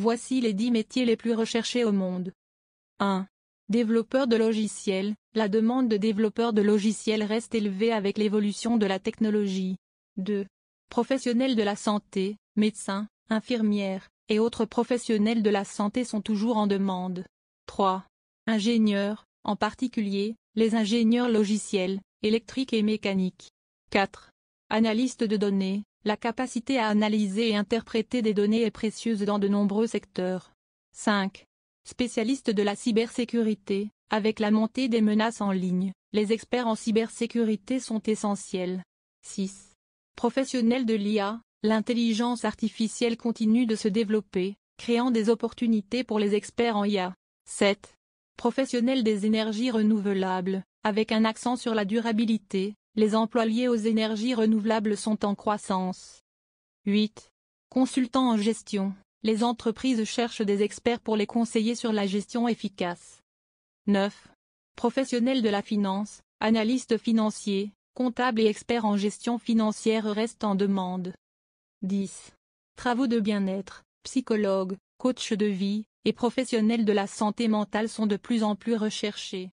Voici les 10 métiers les plus recherchés au monde. 1. Développeur de logiciels. La demande de développeurs de logiciels reste élevée avec l'évolution de la technologie. 2. Professionnels de la santé, médecins, infirmières et autres professionnels de la santé sont toujours en demande. 3. Ingénieurs, en particulier les ingénieurs logiciels, électriques et mécaniques. 4. Analystes de données, la capacité à analyser et interpréter des données est précieuse dans de nombreux secteurs. 5. Spécialistes de la cybersécurité, avec la montée des menaces en ligne, les experts en cybersécurité sont essentiels. 6. Professionnels de l'IA, l'intelligence artificielle continue de se développer, créant des opportunités pour les experts en IA. 7. Professionnels des énergies renouvelables, avec un accent sur la durabilité, les emplois liés aux énergies renouvelables sont en croissance. 8. Consultants en gestion. Les entreprises cherchent des experts pour les conseiller sur la gestion efficace. 9. Professionnels de la finance, analystes financiers, comptables et experts en gestion financière restent en demande. 10. Travaux de bien-être, psychologues, coachs de vie et professionnels de la santé mentale sont de plus en plus recherchés.